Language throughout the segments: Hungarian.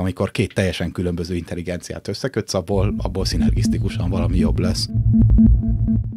amikor két teljesen különböző intelligenciát összekötsz, abból, abból szinergisztikusan valami jobb lesz.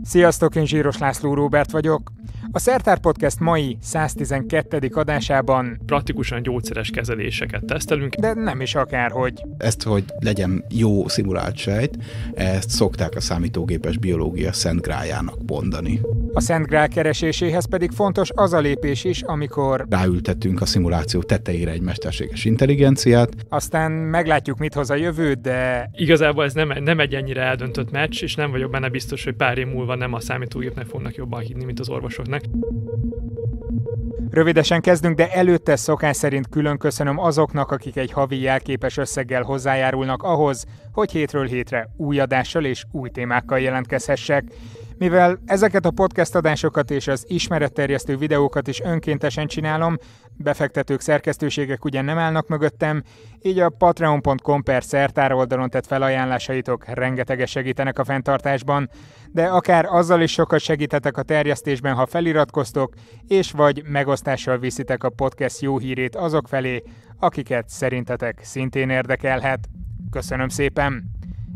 Sziasztok, én Zsíros László Róbert vagyok. A Szertár Podcast mai 112. adásában praktikusan gyógyszeres kezeléseket tesztelünk, de nem is akárhogy. Ezt, hogy legyen jó szimulált sejt, ezt szokták a számítógépes biológia Grájának mondani. A Grál kereséséhez pedig fontos az a lépés is, amikor ráültettünk a szimuláció tetejére egy mesterséges intelligenciát. Aztán meglátjuk, mit hoz a jövő, de... Igazából ez nem, nem egy ennyire eldöntött meccs, és nem vagyok benne biztos, hogy pár év múlva nem a számítógépnek fognak jobban hinni, mint az orvosoknak Istennek. Rövidesen kezdünk, de előtte szokás szerint külön köszönöm azoknak, akik egy havi jelképes összeggel hozzájárulnak ahhoz, hogy hétről hétre új adással és új témákkal jelentkezhessek. Mivel ezeket a podcast adásokat és az ismeretterjesztő videókat is önkéntesen csinálom, befektetők szerkesztőségek ugyan nem állnak mögöttem, így a patreon.com per szertár oldalon tett felajánlásaitok rengeteges segítenek a fenntartásban, de akár azzal is sokat segítetek a terjesztésben, ha feliratkoztok, és vagy megosztással viszitek a podcast jó hírét azok felé, akiket szerintetek szintén érdekelhet. Köszönöm szépen!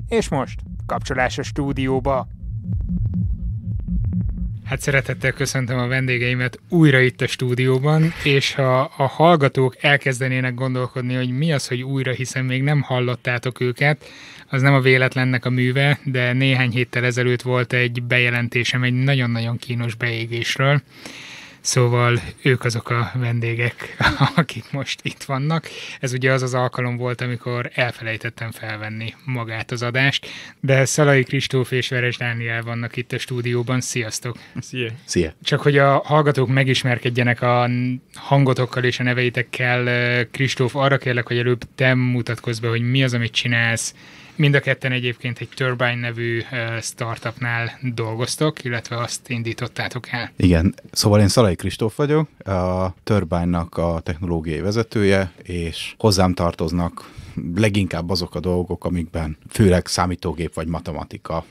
És most kapcsolás a stúdióba! Hát szeretettel köszöntöm a vendégeimet újra itt a stúdióban, és ha a hallgatók elkezdenének gondolkodni, hogy mi az, hogy újra, hiszen még nem hallottátok őket, az nem a véletlennek a műve, de néhány héttel ezelőtt volt egy bejelentésem egy nagyon-nagyon kínos beégésről, Szóval ők azok a vendégek, akik most itt vannak. Ez ugye az az alkalom volt, amikor elfelejtettem felvenni magát az adást, de Szalai Kristóf és Veres Dániel vannak itt a stúdióban. Sziasztok! Szia! Szia! Csak hogy a hallgatók megismerkedjenek a hangotokkal és a neveitekkel, Kristóf, arra kérlek, hogy előbb te mutatkozz be, hogy mi az, amit csinálsz, Mind a ketten egyébként egy Turbine nevű startupnál dolgoztok, illetve azt indítottátok el. Igen, szóval én Szalai Kristóf vagyok, a Turbine-nak a technológiai vezetője, és hozzám tartoznak leginkább azok a dolgok, amikben főleg számítógép vagy matematika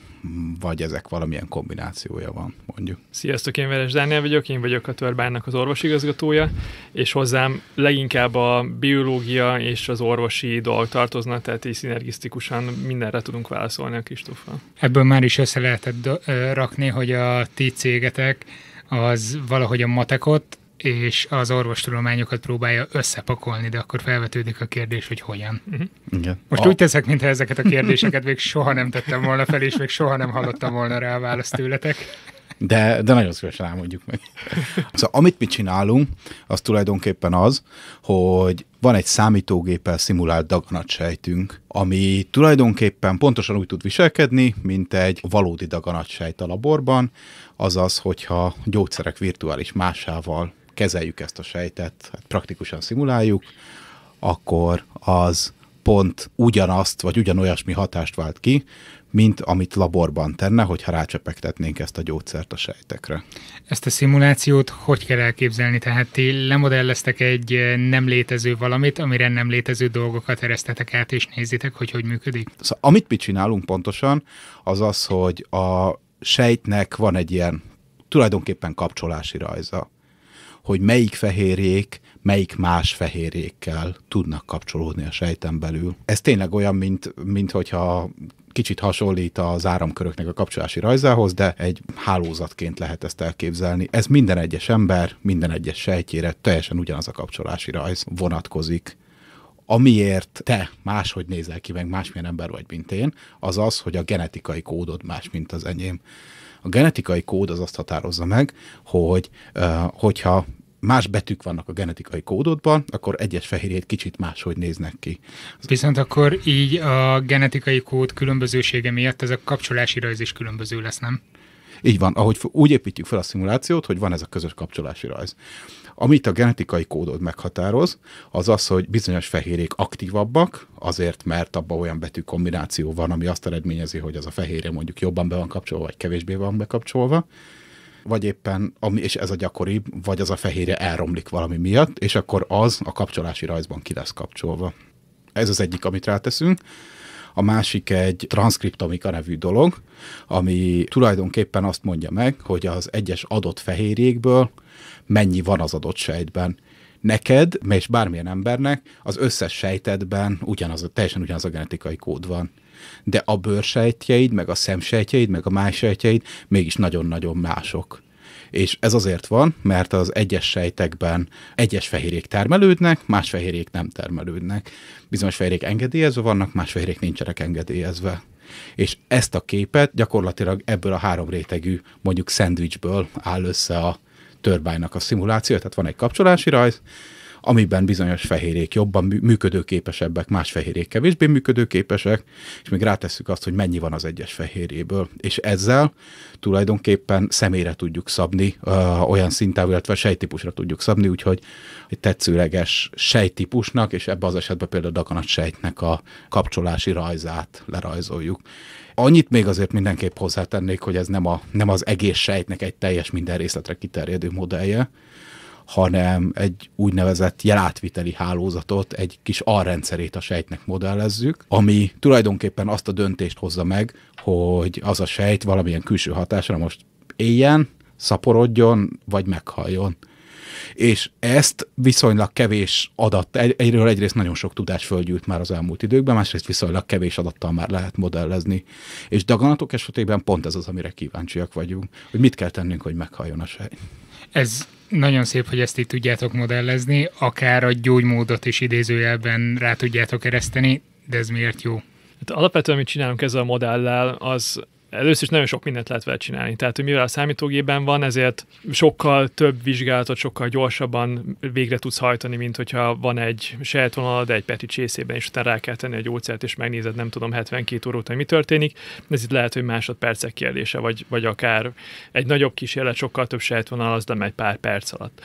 vagy ezek valamilyen kombinációja van, mondjuk. Sziasztok, én Veres Dániel vagyok, én vagyok a Törbánnak az orvosigazgatója, és hozzám leginkább a biológia és az orvosi dolg tartoznak, tehát így szinergisztikusan mindenre tudunk válaszolni a Kristóffal. Ebből már is össze lehetett rakni, hogy a ti cégetek az valahogy a matekot és az orvostudományokat próbálja összepakolni, de akkor felvetődik a kérdés, hogy hogyan. Uh-huh. Igen. Most a... úgy teszek, mintha ezeket a kérdéseket még soha nem tettem volna fel, és még soha nem hallottam volna rá a választ tőletek. De, de nagyon szívesen elmondjuk meg. Szóval amit mi csinálunk, az tulajdonképpen az, hogy van egy számítógéppel szimulált daganatsejtünk, ami tulajdonképpen pontosan úgy tud viselkedni, mint egy valódi daganatsejt a laborban, azaz, hogyha gyógyszerek virtuális másával kezeljük ezt a sejtet, hát praktikusan szimuláljuk, akkor az pont ugyanazt, vagy ugyanolyasmi hatást vált ki, mint amit laborban tenne, hogyha rácsepegtetnénk ezt a gyógyszert a sejtekre. Ezt a szimulációt hogy kell elképzelni? Tehát ti lemodelleztek egy eh, nem létező valamit, amire nem létező dolgokat eresztetek át, és nézitek, hogy hogy működik? Szóval, amit mi csinálunk pontosan, az az, hogy a sejtnek van egy ilyen tulajdonképpen kapcsolási rajza hogy melyik fehérjék melyik más fehérjékkel tudnak kapcsolódni a sejten belül. Ez tényleg olyan, mint, mint hogyha kicsit hasonlít az áramköröknek a kapcsolási rajzához, de egy hálózatként lehet ezt elképzelni. Ez minden egyes ember, minden egyes sejtjére teljesen ugyanaz a kapcsolási rajz vonatkozik. Amiért te máshogy nézel ki, meg másmilyen ember vagy, mint én, az az, hogy a genetikai kódod más, mint az enyém. A genetikai kód az azt határozza meg, hogy hogyha más betűk vannak a genetikai kódodban, akkor egyes fehérjét kicsit máshogy néznek ki. Viszont akkor így a genetikai kód különbözősége miatt ez a kapcsolási rajz is különböző lesz, nem? Így van, ahogy úgy építjük fel a szimulációt, hogy van ez a közös kapcsolási rajz. Amit a genetikai kódod meghatároz, az az, hogy bizonyos fehérék aktívabbak, azért, mert abban olyan betű kombináció van, ami azt eredményezi, hogy az a fehérje mondjuk jobban be van kapcsolva, vagy kevésbé van bekapcsolva vagy éppen, ami, és ez a gyakori, vagy az a fehérje elromlik valami miatt, és akkor az a kapcsolási rajzban ki lesz kapcsolva. Ez az egyik, amit ráteszünk a másik egy transzkriptomika nevű dolog, ami tulajdonképpen azt mondja meg, hogy az egyes adott fehérjékből mennyi van az adott sejtben neked, és bármilyen embernek az összes sejtedben ugyanaz, teljesen ugyanaz a genetikai kód van. De a bőrsejtjeid, meg a szemsejtjeid, meg a sejtjeid mégis nagyon-nagyon mások. És ez azért van, mert az egyes sejtekben egyes fehérjék termelődnek, más fehérjék nem termelődnek. Bizonyos fehérjék engedélyezve vannak, más fehérjék nincsenek engedélyezve. És ezt a képet gyakorlatilag ebből a három rétegű, mondjuk szendvicsből áll össze a turbine a szimuláció, tehát van egy kapcsolási rajz, amiben bizonyos fehérék jobban működőképesebbek, más fehérék kevésbé működőképesek, és még rátesszük azt, hogy mennyi van az egyes fehéréből. És ezzel tulajdonképpen személyre tudjuk szabni, ö, olyan szinten, illetve sejtípusra tudjuk szabni, úgyhogy egy tetszőleges sejtípusnak, és ebbe az esetben például a daganat sejtnek a kapcsolási rajzát lerajzoljuk. Annyit még azért mindenképp hozzátennék, hogy ez nem, a, nem az egész sejtnek egy teljes minden részletre kiterjedő modellje, hanem egy úgynevezett jelátviteli hálózatot, egy kis alrendszerét a sejtnek modellezzük, ami tulajdonképpen azt a döntést hozza meg, hogy az a sejt valamilyen külső hatásra most éljen, szaporodjon, vagy meghaljon. És ezt viszonylag kevés adat, egyről egyrészt nagyon sok tudás földgyűlt már az elmúlt időkben, másrészt viszonylag kevés adattal már lehet modellezni. És daganatok esetében pont ez az, amire kíváncsiak vagyunk, hogy mit kell tennünk, hogy meghalljon a sejt. Ez nagyon szép, hogy ezt itt tudjátok modellezni, akár a gyógymódot is idézőjelben rá tudjátok ereszteni, de ez miért jó? Hát alapvetően, amit csinálunk ezzel a modellel, az Először is nagyon sok mindent lehet vele csinálni. Tehát, hogy mivel a számítógépben van, ezért sokkal több vizsgálatot, sokkal gyorsabban végre tudsz hajtani, mint hogyha van egy sejtvonalad egy peti csészében, és utána rá kell tenni a gyógyszert, és megnézed, nem tudom, 72 óra után mi történik. Ez itt lehet, hogy másodpercek kérdése, vagy, vagy akár egy nagyobb kísérlet sokkal több sejtvonal, az nem egy pár perc alatt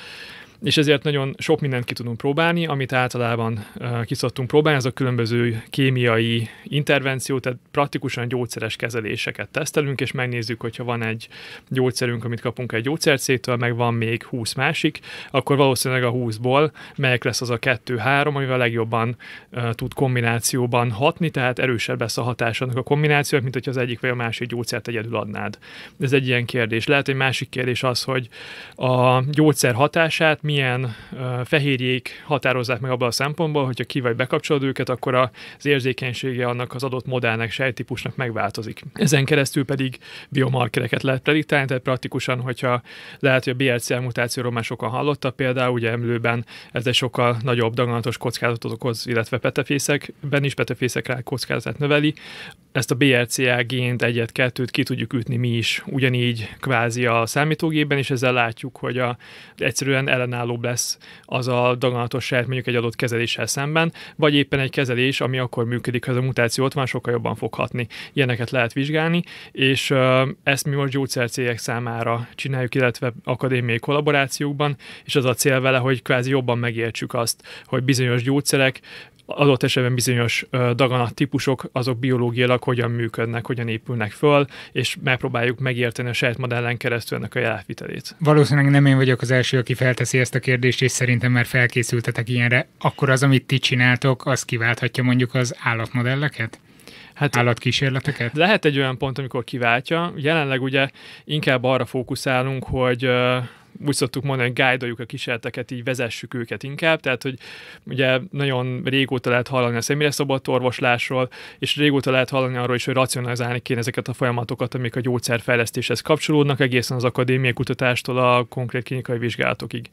és ezért nagyon sok mindent ki tudunk próbálni, amit általában uh, ki szoktunk próbálni, azok különböző kémiai intervenció, tehát praktikusan gyógyszeres kezeléseket tesztelünk, és megnézzük, hogyha van egy gyógyszerünk, amit kapunk egy gyógyszercétől, meg van még 20 másik, akkor valószínűleg a 20-ból melyek lesz az a 2-3, amivel legjobban tud kombinációban hatni, tehát erősebb lesz a hatás annak a kombinációnak, mint hogyha az egyik vagy a másik gyógyszert egyedül adnád. Ez egy ilyen kérdés. Lehet, egy másik kérdés az, hogy a gyógyszer hatását milyen uh, fehérjék határozzák meg abban a szempontból, hogyha ki vagy bekapcsolod őket, akkor az érzékenysége annak az adott modellnek, sejtípusnak megváltozik. Ezen keresztül pedig biomarkereket lehet prediktálni, tehát praktikusan, hogyha lehet, hogy a BRCA mutációról már sokan hallottak, például ugye emlőben ez egy sokkal nagyobb daganatos kockázatot okoz, illetve petefészekben is petefészek rá kockázatát növeli, ezt a BRCA gént egyet, kettőt ki tudjuk ütni mi is, ugyanígy kvázi a számítógépben, és ezzel látjuk, hogy a, egyszerűen ellenállóbb lesz az a daganatos sejt mondjuk egy adott kezeléssel szemben, vagy éppen egy kezelés, ami akkor működik, ha ez a mutáció ott van, sokkal jobban fog hatni. Ilyeneket lehet vizsgálni, és ezt mi most gyógyszercégek számára csináljuk, illetve akadémiai kollaborációkban, és az a cél vele, hogy kvázi jobban megértsük azt, hogy bizonyos gyógyszerek adott esetben bizonyos daganat típusok, azok biológiailag hogyan működnek, hogyan épülnek föl, és megpróbáljuk megérteni a saját modellen keresztül ennek a jelátvitelét. Valószínűleg nem én vagyok az első, aki felteszi ezt a kérdést, és szerintem már felkészültetek ilyenre. Akkor az, amit ti csináltok, az kiválthatja mondjuk az állatmodelleket? hát állatkísérleteket? Lehet egy olyan pont, amikor kiváltja. Jelenleg ugye inkább arra fókuszálunk, hogy úgy szoktuk mondani, hogy gájdoljuk a kísérleteket, így vezessük őket inkább, tehát hogy ugye nagyon régóta lehet hallani a személyre szabott orvoslásról, és régóta lehet hallani arról is, hogy racionalizálni kéne ezeket a folyamatokat, amik a gyógyszerfejlesztéshez kapcsolódnak, egészen az akadémiai kutatástól a konkrét klinikai vizsgálatokig.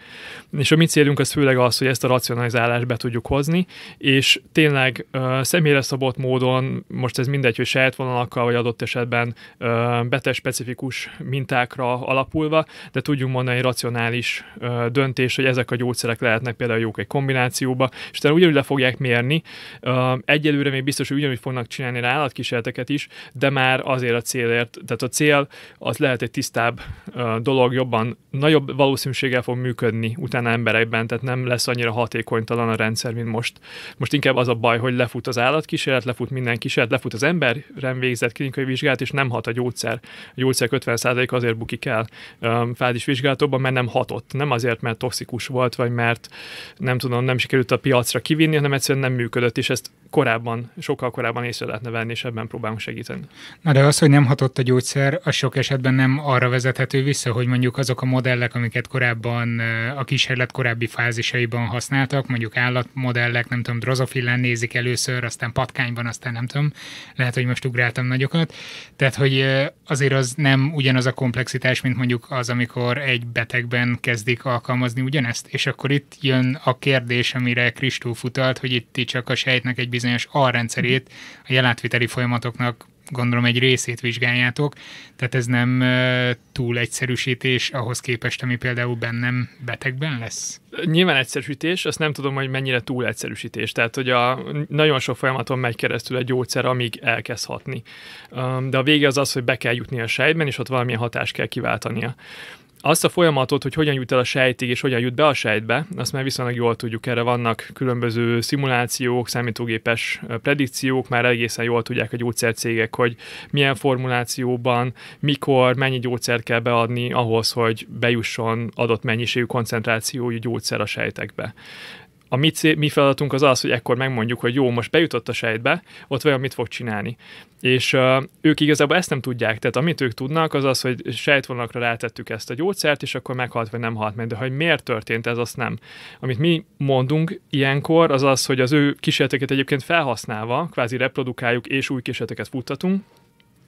És a mi célunk az főleg az, hogy ezt a racionalizálást be tudjuk hozni, és tényleg uh, személyre szabott módon, most ez mindegy, hogy saját vonalakkal, vagy adott esetben uh, betes specifikus mintákra alapulva, de tudjunk mondani, racionális ö, döntés, hogy ezek a gyógyszerek lehetnek például jók egy kombinációba, és utána ugyanúgy le fogják mérni. Ö, egyelőre még biztos, hogy ugyanúgy fognak csinálni rá állatkísérleteket is, de már azért a célért, tehát a cél az lehet egy tisztább ö, dolog, jobban, nagyobb valószínűséggel fog működni utána emberekben, tehát nem lesz annyira hatékonytalan a rendszer, mint most. Most inkább az a baj, hogy lefut az állatkísérlet, lefut minden kísérlet, lefut az emberen végzett klinikai vizsgát, és nem hat a gyógyszer. A gyógyszer 50% azért bukik el vizsgálatokban, mert nem hatott. Nem azért, mert toxikus volt, vagy mert nem tudom, nem sikerült a piacra kivinni, hanem egyszerűen nem működött, és ezt korábban, sokkal korábban észre lehetne venni, és ebben próbálunk segíteni. Na de az, hogy nem hatott a gyógyszer, az sok esetben nem arra vezethető vissza, hogy mondjuk azok a modellek, amiket korábban eh, a kísérlet korábbi fázisaiban használtak, mondjuk állatmodellek, nem tudom, drozofillán nézik először, aztán patkányban, aztán nem tudom, lehet, hogy most ugráltam nagyokat. Tehát, hogy eh, azért az nem ugyanaz a komplexitás, mint mondjuk az, amikor egy betegben kezdik alkalmazni ugyanezt, és akkor itt jön a kérdés, amire Kristóf utalt, hogy itt csak a sejtnek egy bizonyos bizonyos alrendszerét a jelátviteli folyamatoknak gondolom egy részét vizsgáljátok, tehát ez nem túl egyszerűsítés ahhoz képest, ami például bennem betegben lesz? Nyilván egyszerűsítés, azt nem tudom, hogy mennyire túl egyszerűsítés. Tehát, hogy a, nagyon sok folyamaton megy keresztül egy gyógyszer, amíg elkezd hatni. De a vége az az, hogy be kell jutni a sejtben, és ott valamilyen hatást kell kiváltania azt a folyamatot, hogy hogyan jut el a sejtig és hogyan jut be a sejtbe, azt már viszonylag jól tudjuk, erre vannak különböző szimulációk, számítógépes predikciók, már egészen jól tudják a gyógyszercégek, hogy milyen formulációban, mikor, mennyi gyógyszer kell beadni ahhoz, hogy bejusson adott mennyiségű koncentrációjú gyógyszer a sejtekbe a mi, cél, mi feladatunk az az, hogy ekkor megmondjuk, hogy jó, most bejutott a sejtbe, ott vajon mit fog csinálni. És uh, ők igazából ezt nem tudják, tehát amit ők tudnak, az az, hogy sejtvonalakra rátettük ezt a gyógyszert, és akkor meghalt vagy nem halt meg, de hogy miért történt ez, azt nem. Amit mi mondunk ilyenkor, az az, hogy az ő kísérleteket egyébként felhasználva, kvázi reprodukáljuk és új kísérleteket futtatunk,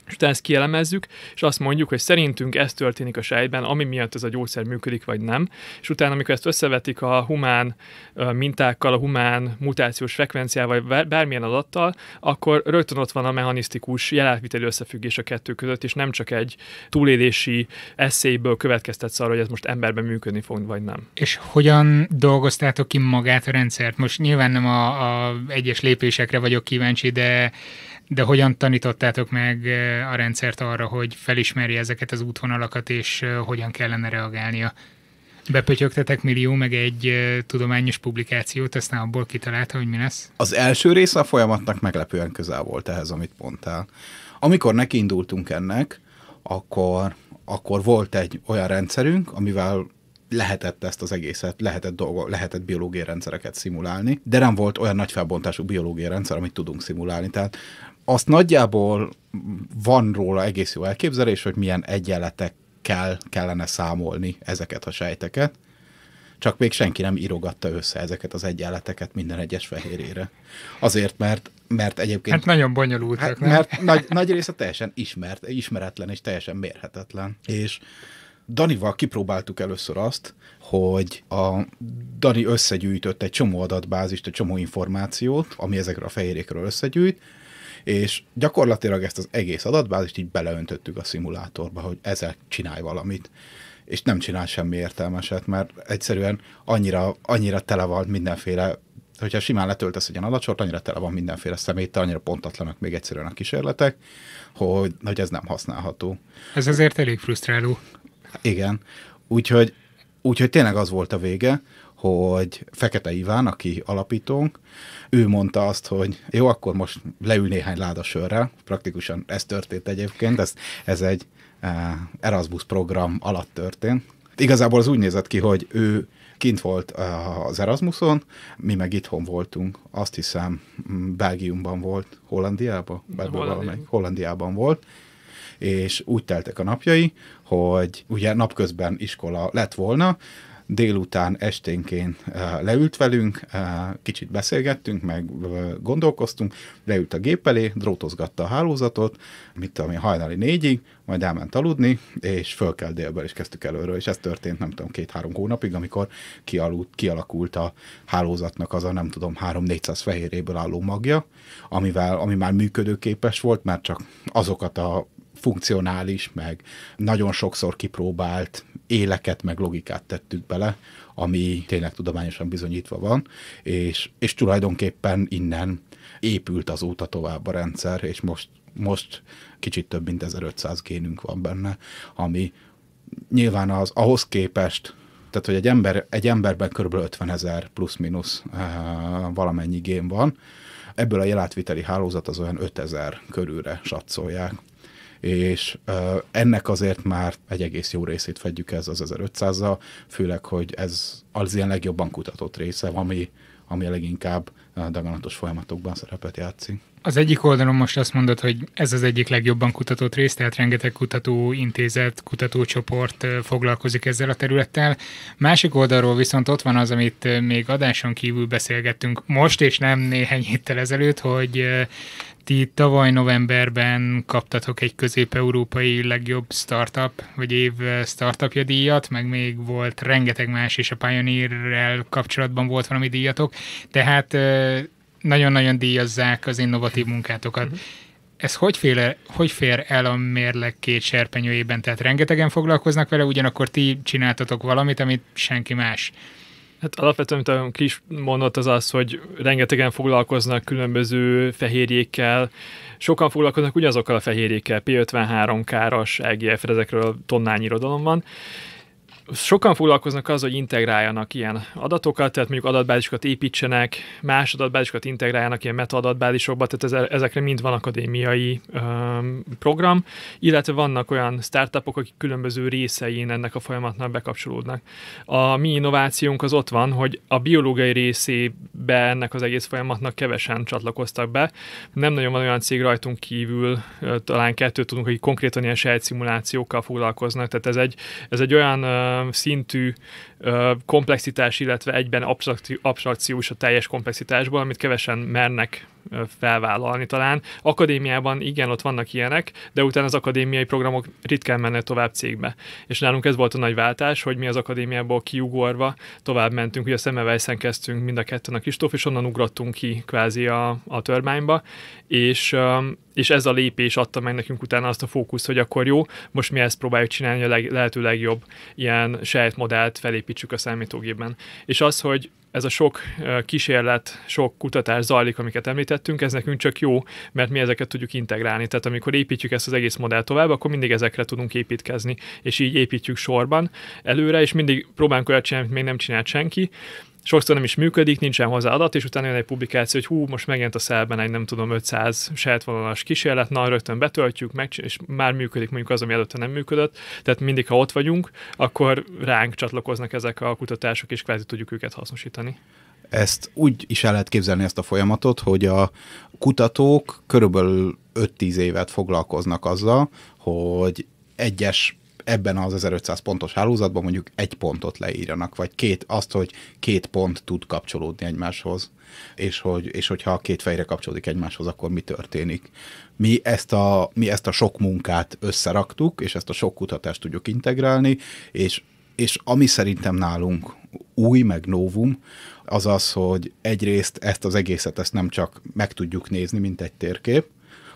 és utána ezt kielemezzük, és azt mondjuk, hogy szerintünk ez történik a sejtben, ami miatt ez a gyógyszer működik, vagy nem. És utána, amikor ezt összevetik a humán mintákkal, a humán mutációs frekvenciával, vagy bármilyen adattal, akkor rögtön ott van a mechanisztikus jelátviteli összefüggés a kettő között, és nem csak egy túlélési eszéből következtetsz arra, hogy ez most emberben működni fog, vagy nem. És hogyan dolgoztátok ki magát a rendszert? Most nyilván nem a, a egyes lépésekre vagyok kíváncsi, de de hogyan tanítottátok meg eh, a rendszert arra, hogy felismerje ezeket az útvonalakat, és eh, hogyan kellene reagálnia? Bepötyögtetek millió, meg egy eh, tudományos publikációt, aztán abból kitalálta, hogy mi lesz? Az első része a folyamatnak meglepően közel volt ehhez, amit mondtál. Amikor nekiindultunk ennek, akkor, akkor volt egy olyan rendszerünk, amivel lehetett ezt az egészet, lehetett, dolgo, lehetett biológiai rendszereket szimulálni, de nem volt olyan nagy felbontású biológiai rendszer, amit tudunk szimulálni. Tehát azt nagyjából van róla egész jó elképzelés, hogy milyen egyenletekkel kellene számolni ezeket a sejteket, csak még senki nem írogatta össze ezeket az egyenleteket minden egyes fehérére. Azért, mert, mert egyébként... Hát nagyon bonyolultak, hát, nem? Mert nagy, nagy része teljesen ismert, ismeretlen és teljesen mérhetetlen. És Danival kipróbáltuk először azt, hogy a Dani összegyűjtött egy csomó adatbázist, egy csomó információt, ami ezekről a fehérékről összegyűjt, és gyakorlatilag ezt az egész adatbázist így beleöntöttük a szimulátorba, hogy ezzel csinálj valamit és nem csinál semmi értelmeset, mert egyszerűen annyira, annyira tele van mindenféle hogyha simán letöltesz egy ilyen adatsort, annyira tele van mindenféle szemét, annyira pontatlanak még egyszerűen a kísérletek, hogy, hogy ez nem használható. Ez azért elég frusztráló. Igen. Úgyhogy, úgyhogy tényleg az volt a vége, hogy Fekete Iván, aki alapítónk, ő mondta azt, hogy jó, akkor most leül néhány láda sörre, praktikusan ez történt egyébként, ez, ez egy eh, Erasmus program alatt történt. Igazából az úgy nézett ki, hogy ő kint volt eh, az Erasmuson, mi meg itthon voltunk, azt hiszem mm, Belgiumban volt, Hollandiában? Hollandiában. Hollandiában volt, és úgy teltek a napjai, hogy ugye napközben iskola lett volna, délután esténként eh, leült velünk, eh, kicsit beszélgettünk, meg eh, gondolkoztunk, leült a gép elé, drótozgatta a hálózatot, mit tudom én, hajnali négyig, majd elment aludni, és föl kell délből, és kezdtük előről, és ez történt, nem tudom, két-három hónapig, amikor kialult, kialakult a hálózatnak az a, nem tudom, 3-400 fehéréből álló magja, amivel, ami már működőképes volt, mert csak azokat a funkcionális, meg nagyon sokszor kipróbált éleket, meg logikát tettük bele, ami tényleg tudományosan bizonyítva van, és, és tulajdonképpen innen épült azóta tovább a rendszer, és most, most kicsit több mint 1500 génünk van benne, ami nyilván az ahhoz képest, tehát hogy egy, ember, egy emberben kb. 50 ezer plusz-minusz e, valamennyi gén van, ebből a jelátviteli hálózat az olyan 5000 körülre satszolják és ennek azért már egy egész jó részét fedjük ez az 1500-zal, főleg, hogy ez az ilyen legjobban kutatott része, ami, ami a leginkább daganatos folyamatokban szerepet játszik. Az egyik oldalon most azt mondod, hogy ez az egyik legjobban kutatott rész, tehát rengeteg kutatóintézet, kutatócsoport foglalkozik ezzel a területtel. Másik oldalról viszont ott van az, amit még adáson kívül beszélgettünk most, és nem néhány héttel ezelőtt, hogy ti tavaly novemberben kaptatok egy közép-európai legjobb startup, vagy év eh, startupja díjat, meg még volt rengeteg más, és a Pioneer-rel kapcsolatban volt valami díjatok, tehát eh, nagyon-nagyon díjazzák az innovatív munkátokat. Mhm. Ez hogy fér, hogy fér el a mérleg két serpenyőjében? Tehát rengetegen foglalkoznak vele, ugyanakkor ti csináltatok valamit, amit senki más Hát alapvetően, amit a kis mondott, az az, hogy rengetegen foglalkoznak különböző fehérjékkel, sokan foglalkoznak ugyanazokkal a fehérjékkel, P53-káros, EGF, ezekről tonnányi irodalom van, Sokan foglalkoznak az, hogy integráljanak ilyen adatokat, tehát mondjuk adatbázisokat építsenek, más adatbázisokat integráljanak ilyen metaadatbázisokba, tehát ezekre mind van akadémiai um, program, illetve vannak olyan startupok, akik különböző részein ennek a folyamatnak bekapcsolódnak. A mi innovációnk az ott van, hogy a biológiai részébe ennek az egész folyamatnak kevesen csatlakoztak be. Nem nagyon van olyan cég rajtunk kívül, talán kettőt tudunk, hogy konkrétan ilyen sejtszimulációkkal foglalkoznak, tehát ez egy, ez egy olyan um, to komplexitás, illetve egyben abstrakció, is a teljes komplexitásból, amit kevesen mernek felvállalni talán. Akadémiában igen, ott vannak ilyenek, de utána az akadémiai programok ritkán mennek tovább cégbe. És nálunk ez volt a nagy váltás, hogy mi az akadémiából kiugorva tovább mentünk, ugye a Szemmelweisen kezdtünk mind a ketten a Kristóf, és onnan ugrottunk ki kvázi a, a törmányba, és, és ez a lépés adta meg nekünk utána azt a fókuszt, hogy akkor jó, most mi ezt próbáljuk csinálni a leg, lehető legjobb ilyen sejtmodellt felé beépítsük a számítógépben. És az, hogy ez a sok kísérlet, sok kutatás zajlik, amiket említettünk, ez nekünk csak jó, mert mi ezeket tudjuk integrálni. Tehát amikor építjük ezt az egész modellt tovább, akkor mindig ezekre tudunk építkezni, és így építjük sorban előre, és mindig próbálunk olyat csinálni, amit még nem csinált senki, sokszor nem is működik, nincsen hozzá adat, és utána jön egy publikáció, hogy hú, most megjelent a szelben egy nem tudom 500 sejtvonalas kísérlet, na rögtön betöltjük, meg, és már működik mondjuk az, ami előtte nem működött, tehát mindig, ha ott vagyunk, akkor ránk csatlakoznak ezek a kutatások, és kvázi tudjuk őket hasznosítani. Ezt úgy is el lehet képzelni ezt a folyamatot, hogy a kutatók körülbelül 5-10 évet foglalkoznak azzal, hogy egyes ebben az 1500 pontos hálózatban mondjuk egy pontot leírjanak, vagy két, azt, hogy két pont tud kapcsolódni egymáshoz, és, hogy, és hogyha a két fejre kapcsolódik egymáshoz, akkor mi történik. Mi ezt, a, mi ezt a sok munkát összeraktuk, és ezt a sok kutatást tudjuk integrálni, és, és ami szerintem nálunk új, meg novum, az az, hogy egyrészt ezt az egészet ezt nem csak meg tudjuk nézni, mint egy térkép,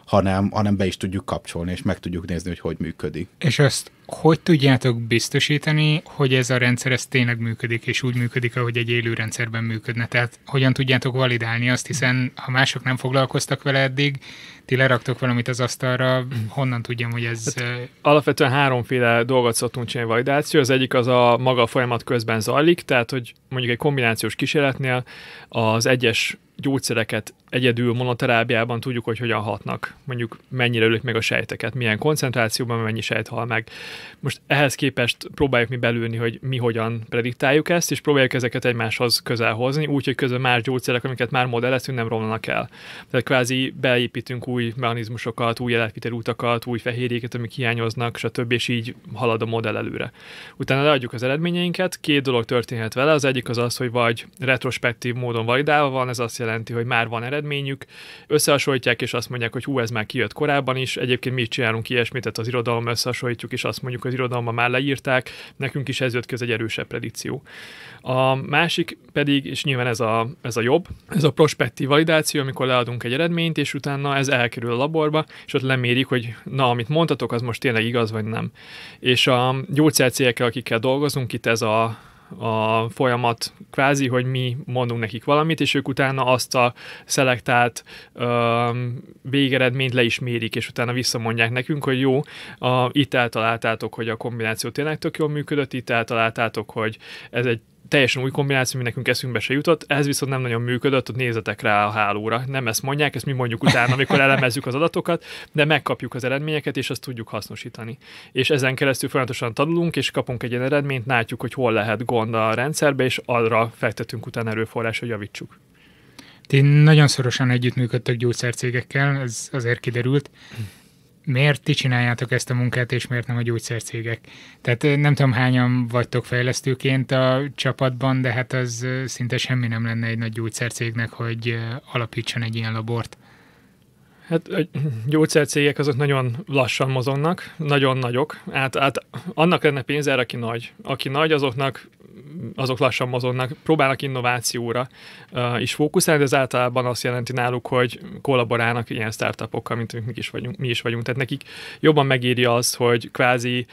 hanem, hanem be is tudjuk kapcsolni, és meg tudjuk nézni, hogy hogy működik. És azt hogy tudjátok biztosítani, hogy ez a rendszer ez tényleg működik, és úgy működik, ahogy egy élő rendszerben működne? Tehát hogyan tudjátok validálni azt, hiszen ha mások nem foglalkoztak vele eddig, ti leraktok valamit az asztalra, honnan tudjam, hogy ez... Hát, alapvetően háromféle dolgot szoktunk csinálni validáció. Az egyik az a maga a folyamat közben zajlik, tehát hogy mondjuk egy kombinációs kísérletnél az egyes gyógyszereket egyedül monoterápiában tudjuk, hogy hogyan hatnak. Mondjuk mennyire ölik meg a sejteket, milyen koncentrációban, mennyi sejt hal meg. Most ehhez képest próbáljuk mi belülni, hogy mi hogyan prediktáljuk ezt, és próbáljuk ezeket egymáshoz közel hozni, úgy, hogy közben más gyógyszerek, amiket már modelleztünk, nem romlanak el. Tehát kvázi beépítünk új mechanizmusokat, új elepitel utakat, új fehérjéket, amik hiányoznak, stb. és így halad a modell előre. Utána leadjuk az eredményeinket, két dolog történhet vele, az egyik az az, hogy vagy retrospektív módon validálva van, ez azt jelenti, jelenti, hogy már van eredményük, összehasonlítják, és azt mondják, hogy hú, ez már kijött korábban is, egyébként mi is csinálunk ilyesmit, tehát az irodalom összehasonlítjuk, és azt mondjuk, az irodalomban már leírták, nekünk is ez jött ki, egy erősebb predikció. A másik pedig, és nyilván ez a, ez a jobb, ez a prospektív validáció, amikor leadunk egy eredményt, és utána ez elkerül a laborba, és ott lemérik, hogy na, amit mondtatok, az most tényleg igaz, vagy nem. És a gyógyszercégekkel, akikkel dolgozunk, itt ez a a folyamat kvázi, hogy mi mondunk nekik valamit, és ők utána azt a szelektált öm, végeredményt le is mérik, és utána visszamondják nekünk, hogy jó, a, itt eltaláltátok, hogy a kombináció tényleg tök jól működött, itt eltaláltátok, hogy ez egy teljesen új kombináció, mi nekünk eszünkbe se jutott, ez viszont nem nagyon működött, ott nézetek rá a hálóra. Nem ezt mondják, ezt mi mondjuk utána, amikor elemezzük az adatokat, de megkapjuk az eredményeket, és azt tudjuk hasznosítani. És ezen keresztül folyamatosan tanulunk, és kapunk egy ilyen eredményt, látjuk, hogy hol lehet gond a rendszerbe, és arra fektetünk utána erőforrás, hogy javítsuk. Ti nagyon szorosan együttműködtök gyógyszercégekkel, ez azért kiderült miért ti csináljátok ezt a munkát, és miért nem a gyógyszercégek? Tehát nem tudom, hányan vagytok fejlesztőként a csapatban, de hát az szinte semmi nem lenne egy nagy gyógyszercégnek, hogy alapítson egy ilyen labort. Hát a gyógyszercégek azok nagyon lassan mozognak, nagyon nagyok. Hát, hát annak lenne pénz erre, aki nagy. Aki nagy, azoknak azok lassan mozognak, próbálnak innovációra uh, is fókuszálni, de ez általában azt jelenti náluk, hogy kollaborálnak ilyen startupokkal, mint mi is vagyunk. Mi is vagyunk. Tehát nekik jobban megéri az, hogy kvázi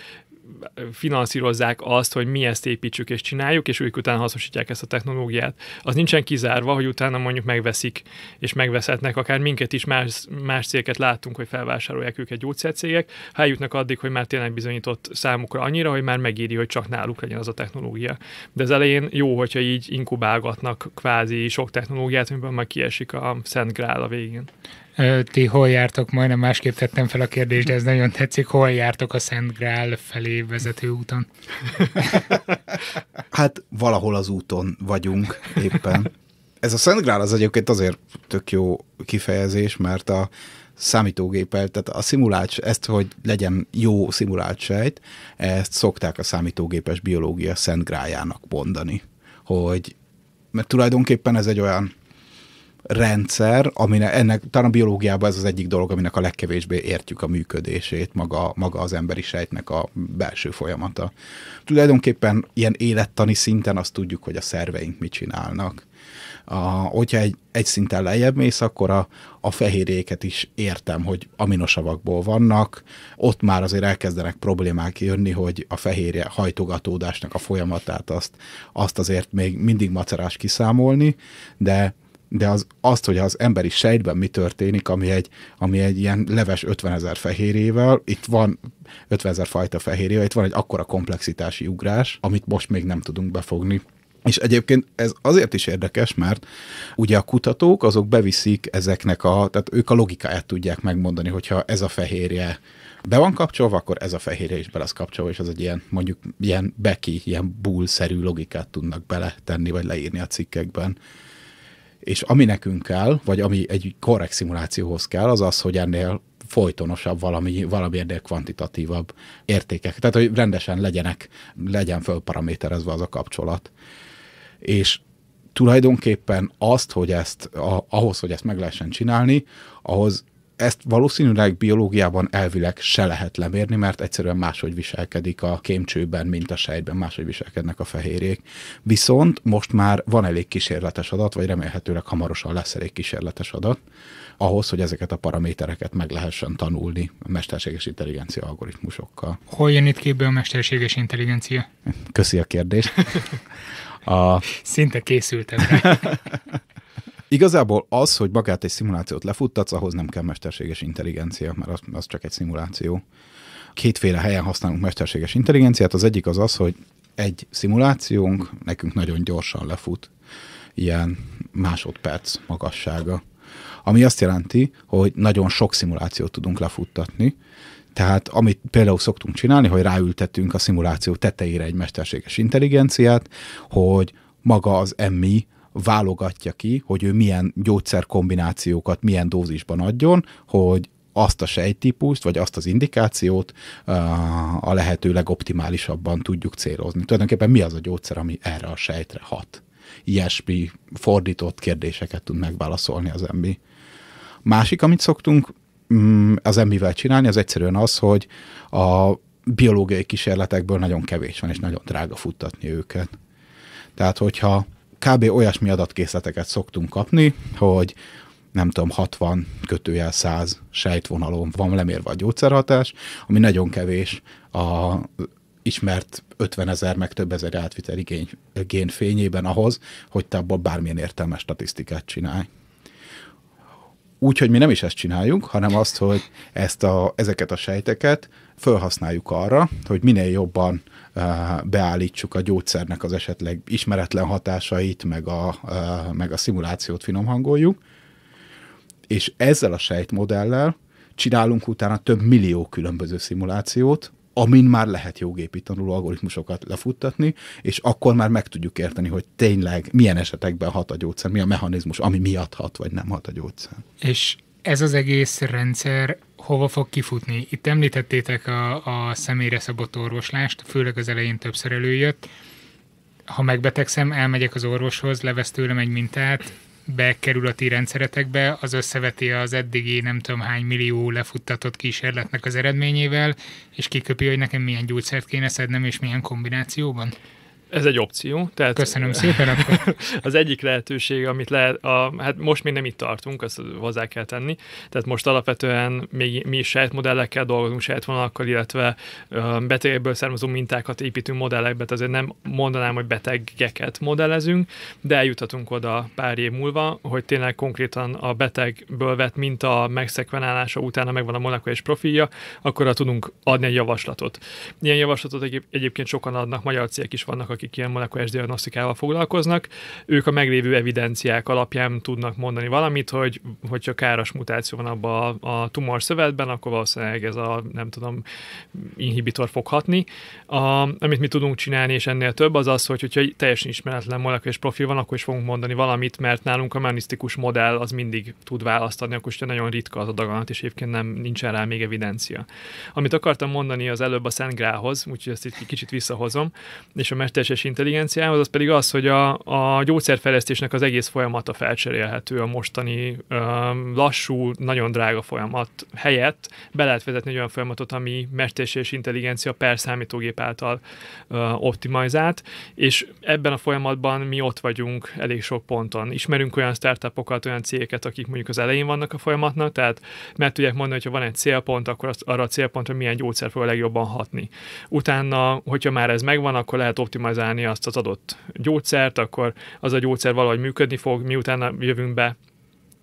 finanszírozzák azt, hogy mi ezt építsük és csináljuk, és ők utána hasznosítják ezt a technológiát. Az nincsen kizárva, hogy utána mondjuk megveszik, és megveszhetnek akár minket is, más, más cégeket láttunk, hogy felvásárolják őket gyógyszercégek, ha eljutnak addig, hogy már tényleg bizonyított számukra annyira, hogy már megéri, hogy csak náluk legyen az a technológia. De az elején jó, hogyha így inkubálgatnak kvázi sok technológiát, amiben majd kiesik a Szent Grál a végén ti hol jártok, majdnem másképp tettem fel a kérdést, de ez nagyon tetszik, hol jártok a Szent Grál felé vezető úton? hát valahol az úton vagyunk éppen. Ez a Szent Grál az egyébként azért tök jó kifejezés, mert a számítógépel, tehát a szimulált, ezt, hogy legyen jó szimulált sejt, ezt szokták a számítógépes biológia Szent Gráljának mondani, hogy mert tulajdonképpen ez egy olyan rendszer, aminek, ennek talán a biológiában ez az egyik dolog, aminek a legkevésbé értjük a működését, maga, maga az emberi sejtnek a belső folyamata. Tulajdonképpen ilyen élettani szinten azt tudjuk, hogy a szerveink mit csinálnak. A, hogyha egy, egy szinten lejjebb mész, akkor a, a fehérjéket is értem, hogy aminosavakból vannak, ott már azért elkezdenek problémák jönni, hogy a fehérje hajtogatódásnak a folyamatát azt, azt azért még mindig macerás kiszámolni, de de az, azt, hogy az emberi sejtben mi történik, ami egy, ami egy ilyen leves 50 ezer fehérével, itt van 50 ezer fajta fehérével, itt van egy akkora komplexitási ugrás, amit most még nem tudunk befogni. És egyébként ez azért is érdekes, mert ugye a kutatók azok beviszik ezeknek a, tehát ők a logikáját tudják megmondani, hogyha ez a fehérje be van kapcsolva, akkor ez a fehérje is be lesz kapcsolva, és az egy ilyen, mondjuk ilyen beki, ilyen bull-szerű logikát tudnak beletenni, vagy leírni a cikkekben. És ami nekünk kell, vagy ami egy korrekt szimulációhoz kell, az az, hogy ennél folytonosabb, valami, valami ennél kvantitatívabb értékek. Tehát, hogy rendesen legyenek, legyen fölparaméterezve az a kapcsolat. És tulajdonképpen azt, hogy ezt, a, ahhoz, hogy ezt meg lehessen csinálni, ahhoz ezt valószínűleg biológiában elvileg se lehet lemérni, mert egyszerűen máshogy viselkedik a kémcsőben, mint a sejtben, máshogy viselkednek a fehérjék. Viszont most már van elég kísérletes adat, vagy remélhetőleg hamarosan lesz elég kísérletes adat, ahhoz, hogy ezeket a paramétereket meg lehessen tanulni a mesterséges intelligencia algoritmusokkal. Hol jön itt képbe a mesterséges intelligencia? Köszi a kérdést. A... Szinte készültem Igazából az, hogy magát egy szimulációt lefuttatsz, ahhoz nem kell mesterséges intelligencia, mert az, az csak egy szimuláció. Kétféle helyen használunk mesterséges intelligenciát. Az egyik az az, hogy egy szimulációnk nekünk nagyon gyorsan lefut, ilyen másodperc magassága. Ami azt jelenti, hogy nagyon sok szimulációt tudunk lefuttatni, tehát amit például szoktunk csinálni, hogy ráültettünk a szimuláció tetejére egy mesterséges intelligenciát, hogy maga az MI válogatja ki, hogy ő milyen gyógyszerkombinációkat, milyen dózisban adjon, hogy azt a sejtípust, vagy azt az indikációt a lehető legoptimálisabban tudjuk célozni. Tulajdonképpen mi az a gyógyszer, ami erre a sejtre hat? Ilyesmi fordított kérdéseket tud megválaszolni az emmi. Másik, amit szoktunk mm, az emmivel csinálni, az egyszerűen az, hogy a biológiai kísérletekből nagyon kevés van, és nagyon drága futtatni őket. Tehát, hogyha kb. olyasmi adatkészleteket szoktunk kapni, hogy nem tudom, 60 kötőjel 100 sejtvonalon van lemérve a gyógyszerhatás, ami nagyon kevés a ismert 50 ezer meg több ezer átviteli gén, gén fényében ahhoz, hogy te abból bármilyen értelmes statisztikát csinálj. Úgy, hogy mi nem is ezt csináljuk, hanem azt, hogy ezt a, ezeket a sejteket felhasználjuk arra, hogy minél jobban eh, beállítsuk a gyógyszernek az esetleg ismeretlen hatásait, meg a, eh, meg a szimulációt finomhangoljuk, és ezzel a sejtmodellel csinálunk utána több millió különböző szimulációt, amin már lehet jógépi tanuló algoritmusokat lefuttatni, és akkor már meg tudjuk érteni, hogy tényleg milyen esetekben hat a gyógyszer, mi a mechanizmus, ami miatt hat vagy nem hat a gyógyszer. És ez az egész rendszer hova fog kifutni? Itt említettétek a, a személyre szabott orvoslást, főleg az elején többször előjött. Ha megbetegszem, elmegyek az orvoshoz, levesz tőlem egy mintát, bekerül a ti rendszeretekbe, az összeveti az eddigi nem tudom hány millió lefuttatott kísérletnek az eredményével, és kiköpi, hogy nekem milyen gyógyszert kéne szednem, és milyen kombinációban? Ez egy opció. Tehát Köszönöm szépen. Akkor. az egyik lehetőség, amit lehet, a, hát most még nem itt tartunk, azt hozzá kell tenni. Tehát most alapvetően még mi is saját modellekkel dolgozunk, saját vonalakkal, illetve betegekből származó mintákat építünk modellekbe, tehát azért nem mondanám, hogy betegeket modellezünk, de eljuthatunk oda pár év múlva, hogy tényleg konkrétan a betegből vett minta megszekvenálása utána megvan a molekulás profilja, akkor tudunk adni egy javaslatot. Ilyen javaslatot egyébként sokan adnak, magyar cégek is vannak, akik akik ilyen molekulás diagnosztikával foglalkoznak, ők a meglévő evidenciák alapján tudnak mondani valamit, hogy hogyha káros mutáció van abban a, tumor szövetben, akkor valószínűleg ez a, nem tudom, inhibitor fog hatni. A, amit mi tudunk csinálni, és ennél több az az, hogy hogyha teljesen ismeretlen molekulás profil van, akkor is fogunk mondani valamit, mert nálunk a mechanisztikus modell az mindig tud választani, akkor is nagyon ritka az a daganat, és egyébként nem nincsen rá még evidencia. Amit akartam mondani az előbb a Szent Grához, úgyhogy ezt itt kicsit visszahozom, és a mester mesterséges intelligenciához, az pedig az, hogy a, a gyógyszerfejlesztésnek az egész folyamata felcserélhető a mostani um, lassú, nagyon drága folyamat helyett. Be lehet vezetni egy olyan folyamatot, ami mesterséges intelligencia per számítógép által uh, optimalizált, és ebben a folyamatban mi ott vagyunk elég sok ponton. Ismerünk olyan startupokat, olyan cégeket, akik mondjuk az elején vannak a folyamatnak, tehát meg tudják mondani, hogy ha van egy célpont, akkor az, arra a célpontra milyen gyógyszer fog a legjobban hatni. Utána, hogyha már ez megvan, akkor lehet optimalizálni igazolni azt az adott gyógyszert, akkor az a gyógyszer valahogy működni fog, miután jövünk be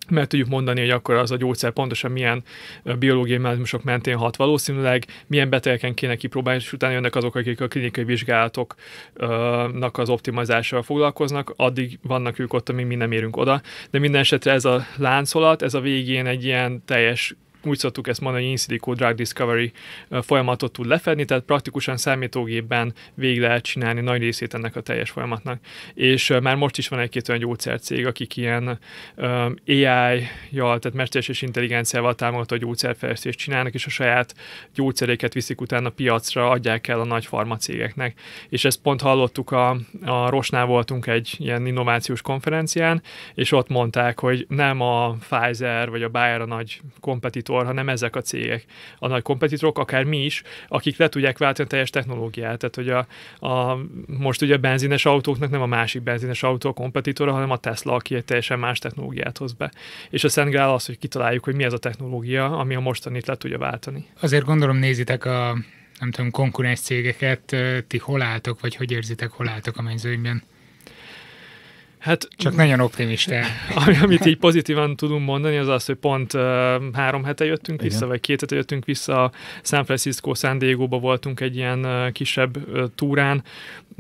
mert tudjuk mondani, hogy akkor az a gyógyszer pontosan milyen biológiai mechanizmusok mentén hat valószínűleg, milyen betegeken kéne kipróbálni, és utána jönnek azok, akik a klinikai vizsgálatoknak az optimalizásával foglalkoznak, addig vannak ők ott, amíg mi nem érünk oda. De minden esetre ez a láncolat, ez a végén egy ilyen teljes úgy szoktuk ezt mondani, hogy in-silico drug discovery folyamatot tud lefedni, tehát praktikusan számítógépben végig lehet csinálni nagy részét ennek a teljes folyamatnak. És már most is van egy-két olyan gyógyszercég, akik ilyen AI-jal, tehát mesterséges intelligenciával támogató gyógyszerfejlesztést csinálnak, és a saját gyógyszereket viszik utána piacra, adják el a nagy farmacégeknek. És ezt pont hallottuk, a, a Rosnál voltunk egy ilyen innovációs konferencián, és ott mondták, hogy nem a Pfizer vagy a Bayer a nagy kompetitor, kompetitor, hanem ezek a cégek. A nagy kompetitorok, akár mi is, akik le tudják váltani a teljes technológiát. Tehát, hogy a, a, most ugye a benzines autóknak nem a másik benzines autó a kompetitora, hanem a Tesla, aki egy teljesen más technológiát hoz be. És a Szent Grál az, hogy kitaláljuk, hogy mi az a technológia, ami a mostanit le tudja váltani. Azért gondolom nézitek a nem tudom, konkurens cégeket, ti hol álltok, vagy hogy érzitek, hol álltok a mezőnyben? Hát, Csak nagyon optimista. Ami, amit így pozitívan tudunk mondani, az az, hogy pont uh, három hete jöttünk Igen. vissza, vagy két hete jöttünk vissza, San Francisco, San Diego-ba voltunk egy ilyen uh, kisebb uh, túrán,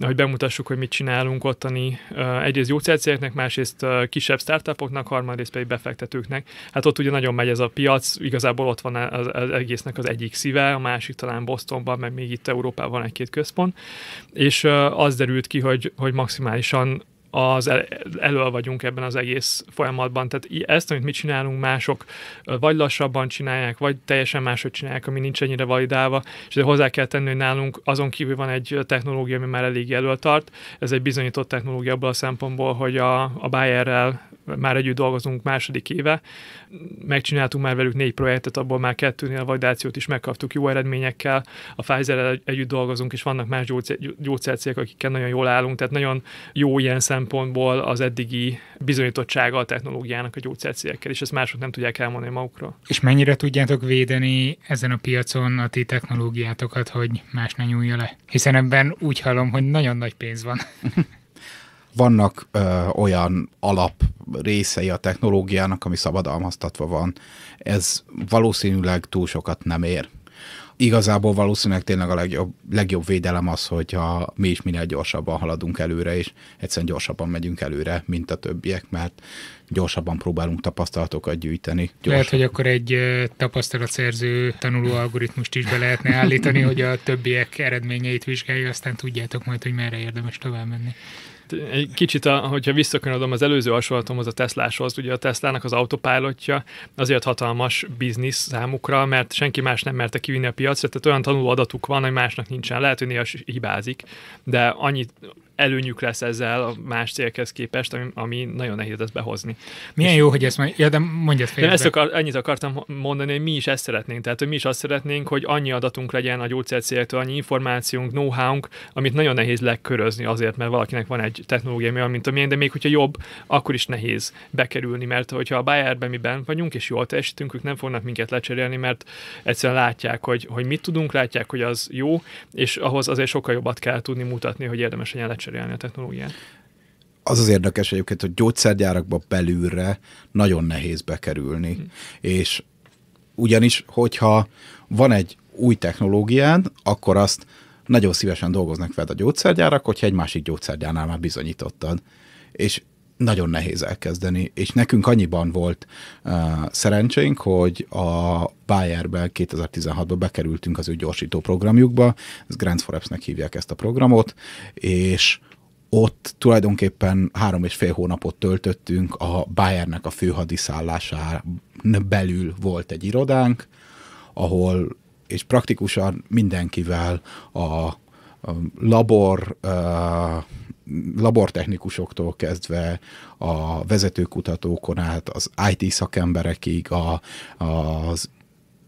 hogy bemutassuk, hogy mit csinálunk ottani uh, egyrészt jó cégeknek, másrészt uh, kisebb startupoknak, harmadrészt pedig befektetőknek. Hát ott ugye nagyon megy ez a piac, igazából ott van az, az egésznek az egyik szíve, a másik talán Bostonban, meg még itt Európában egy-két központ, és uh, az derült ki, hogy, hogy maximálisan az el, elől vagyunk ebben az egész folyamatban. Tehát ezt, amit mi csinálunk, mások vagy lassabban csinálják, vagy teljesen máshogy csinálják, ami nincs ennyire validálva, és hozzá kell tenni, hogy nálunk azon kívül van egy technológia, ami már elég elől tart. Ez egy bizonyított technológia abból a szempontból, hogy a, a Bayerrel már együtt dolgozunk második éve. Megcsináltunk már velük négy projektet, abból már kettőnél a validációt is megkaptuk jó eredményekkel. A Pfizerrel együtt dolgozunk, és vannak más gyógyszercégek, akikkel nagyon jól állunk, tehát nagyon jó ilyen szem szempontból az eddigi bizonyítottsága a technológiának a gyógyszercégekkel, és ezt mások nem tudják elmondani magukról. És mennyire tudjátok védeni ezen a piacon a ti technológiátokat, hogy más ne nyúlja le? Hiszen ebben úgy hallom, hogy nagyon nagy pénz van. Vannak ö, olyan alap részei a technológiának, ami szabadalmaztatva van. Ez valószínűleg túl sokat nem ér. Igazából valószínűleg tényleg a legjobb, legjobb védelem az, hogyha mi is minél gyorsabban haladunk előre, és egyszerűen gyorsabban megyünk előre, mint a többiek, mert gyorsabban próbálunk tapasztalatokat gyűjteni. Gyorsan. Lehet, hogy akkor egy tapasztalatszerző tanuló algoritmust is be lehetne állítani, hogy a többiek eredményeit vizsgálja, aztán tudjátok majd, hogy merre érdemes tovább menni egy kicsit, a, hogyha visszakanyarodom az előző hasonlatomhoz, a Tesláshoz, ugye a Teslának az autopilotja azért hatalmas biznisz számukra, mert senki más nem merte kivinni a piacra, tehát olyan tanuló adatuk van, hogy másnak nincsen. Lehet, hogy néha hibázik, de annyit előnyük lesz ezzel a más céghez képest, ami, ami nagyon nehéz ezt behozni. Milyen és jó, hogy ezt majd, ja, de mondjad fejezve. De ezt akar, ennyit akartam mondani, hogy mi is ezt szeretnénk. Tehát, hogy mi is azt szeretnénk, hogy annyi adatunk legyen a gyógyszercégektől, annyi információnk, know amit nagyon nehéz lekörözni azért, mert valakinek van egy technológia, mi mint a miénk, de még hogyha jobb, akkor is nehéz bekerülni, mert hogyha a Bayerben mi bent vagyunk, és jól teljesítünk, ők nem fognak minket lecserélni, mert egyszerűen látják, hogy, hogy mit tudunk, látják, hogy az jó, és ahhoz azért sokkal jobbat kell tudni mutatni, hogy érdemes legyen lecserélni cserélni a technológiát. Az az érdekes egyébként, hogy gyógyszergyárakba belülre nagyon nehéz bekerülni. Hm. És ugyanis, hogyha van egy új technológián, akkor azt nagyon szívesen dolgoznak veled a gyógyszergyárak, hogyha egy másik gyógyszergyárnál már bizonyítottad. És nagyon nehéz elkezdeni, és nekünk annyiban volt uh, szerencsénk, hogy a Bayerben 2016-ban bekerültünk az ő gyorsító programjukba, ez Grants for Apps-nek hívják ezt a programot, és ott tulajdonképpen három és fél hónapot töltöttünk, a Bayernek a főhadiszállásán belül volt egy irodánk, ahol és praktikusan mindenkivel a labor, labortechnikusoktól kezdve a vezetőkutatókon át, az IT szakemberekig, a, az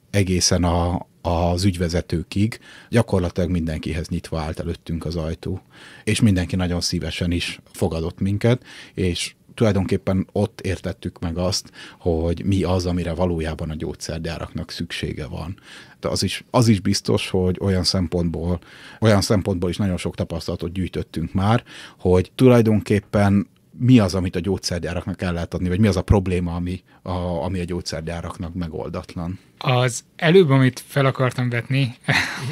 egészen a, az ügyvezetőkig, gyakorlatilag mindenkihez nyitva állt előttünk az ajtó. És mindenki nagyon szívesen is fogadott minket, és tulajdonképpen ott értettük meg azt, hogy mi az, amire valójában a gyógyszergyáraknak szüksége van. De az is, az is biztos, hogy olyan szempontból, olyan szempontból is nagyon sok tapasztalatot gyűjtöttünk már, hogy tulajdonképpen mi az, amit a gyógyszergyáraknak el lehet adni, vagy mi az a probléma, ami a, ami a gyógyszergyáraknak megoldatlan. Az előbb, amit fel akartam vetni,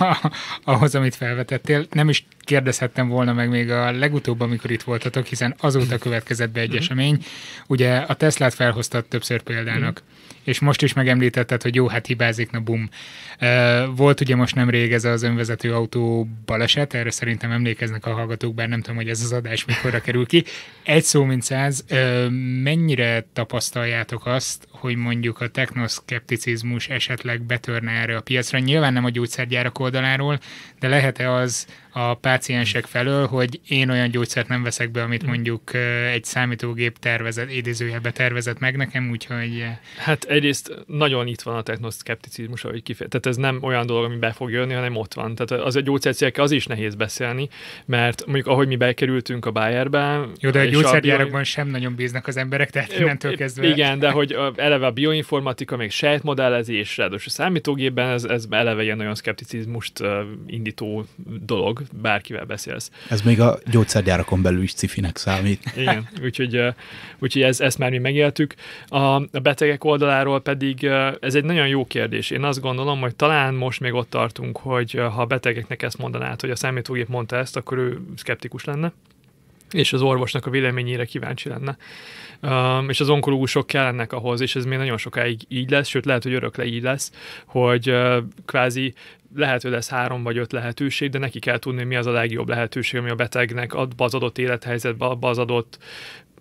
ahhoz, amit felvetettél, nem is kérdezhettem volna meg még a legutóbb, amikor itt voltatok, hiszen azóta következett be egy esemény. Ugye a Teslát felhoztad többször példának és most is megemlítetted, hogy jó, hát hibázik, na bum. Volt ugye most rég ez az önvezető autó baleset, erre szerintem emlékeznek a hallgatók, bár nem tudom, hogy ez az adás mikorra kerül ki. Egy szó, mint száz, mennyire tapasztaljátok azt, hogy mondjuk a technoszkepticizmus esetleg betörne erre a piacra. Nyilván nem a gyógyszergyárak oldaláról, de lehet-e az a páciensek felől, hogy én olyan gyógyszert nem veszek be, amit mm. mondjuk egy számítógép tervezett, idézőjelbe tervezett meg nekem, úgyhogy... Hát egyrészt nagyon itt van a technoszkepticizmus, ahogy kifejez. Tehát ez nem olyan dolog, ami be fog jönni, hanem ott van. Tehát az egy gyógyszercégek az is nehéz beszélni, mert mondjuk ahogy mi bekerültünk a Bayerbe... Jó, de a gyógyszergyárakban a... sem nagyon bíznak az emberek, tehát jó, innentől kezdve... Igen, de hogy eleve a bioinformatika, még sejtmodellezés, ráadásul számítógépben, ez, ez eleve ilyen nagyon szkepticizmust indító dolog, bárkivel beszélsz. Ez még a gyógyszergyárakon belül is cifinek számít. Igen, úgyhogy, úgyhogy ez, ezt már mi megéltük. A, a betegek oldaláról pedig ez egy nagyon jó kérdés. Én azt gondolom, hogy talán most még ott tartunk, hogy ha a betegeknek ezt mondanád, hogy a számítógép mondta ezt, akkor ő szkeptikus lenne és az orvosnak a véleményére kíváncsi lenne. Um, és az onkológusok kellenek ahhoz, és ez még nagyon sokáig így lesz, sőt lehet, hogy örökre így lesz, hogy uh, kvázi lehet, hogy lesz három vagy öt lehetőség, de neki kell tudni, mi az a legjobb lehetőség, ami a betegnek abba az adott élethelyzetbe, abba az adott